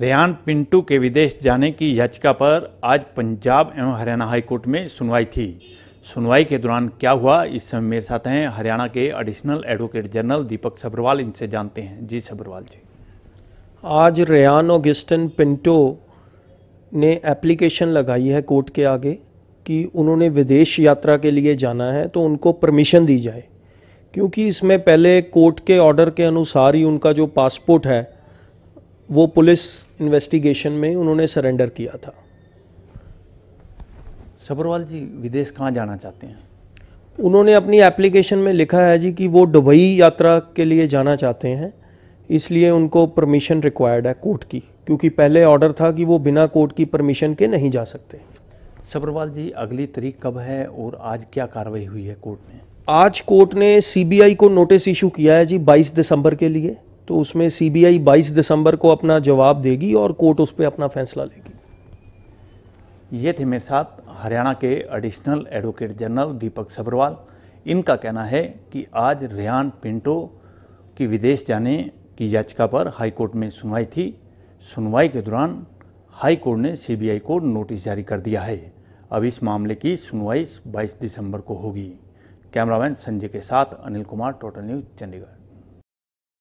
रेहान पिंटू के विदेश जाने की याचिका पर आज पंजाब एवं हरियाणा हाईकोर्ट में सुनवाई थी सुनवाई के दौरान क्या हुआ इस समय मेरे साथ हैं हरियाणा के additional advocate general Deepak Sabharwal इनसे जानते हैं जी सब्रवाल जी आज रेहान ओगिस्टन पिंटो ने एप्लीकेशन लगाई है कोर्ट के आगे कि उन्होंने विदेश यात्रा के लिए जाना है तो उनको परमिशन दी जाए क्योंकि इसमें पहले कोर्ट के ऑर्डर के अनुसार ही उनका जो पासपोर्ट है वो पुलिस इन्वेस्टिगेशन में उन्होंने सरेंडर किया था सबरवाल जी विदेश कहाँ जाना चाहते हैं उन्होंने अपनी एप्लीकेशन में लिखा है जी कि वो दुबई यात्रा के लिए जाना चाहते हैं इसलिए उनको परमिशन रिक्वायर्ड है कोर्ट की क्योंकि पहले ऑर्डर था कि वो बिना कोर्ट की परमिशन के नहीं जा सकते सबरवाल जी अगली तारीख कब है और आज क्या कार्रवाई हुई है कोर्ट में आज कोर्ट ने सीबीआई को नोटिस इशू किया है जी 22 दिसंबर के लिए तो उसमें सीबीआई 22 दिसंबर को अपना जवाब देगी और कोर्ट उस पर अपना फैसला लेगी ये थे मेरे साथ हरियाणा के additional advocate general Deepak Sabharwal इनका कहना है कि आज रियान पिंटो की विदेश जाने की याचिका पर हाईकोर्ट में सुनवाई थी सुनवाई के दौरान हाईकोर्ट ने सीबीआई को नोटिस जारी कर दिया है अब इस मामले की सुनवाई 22 दिसंबर को होगी कैमरामैन संजय के साथ अनिल कुमार टोटल न्यूज चंडीगढ़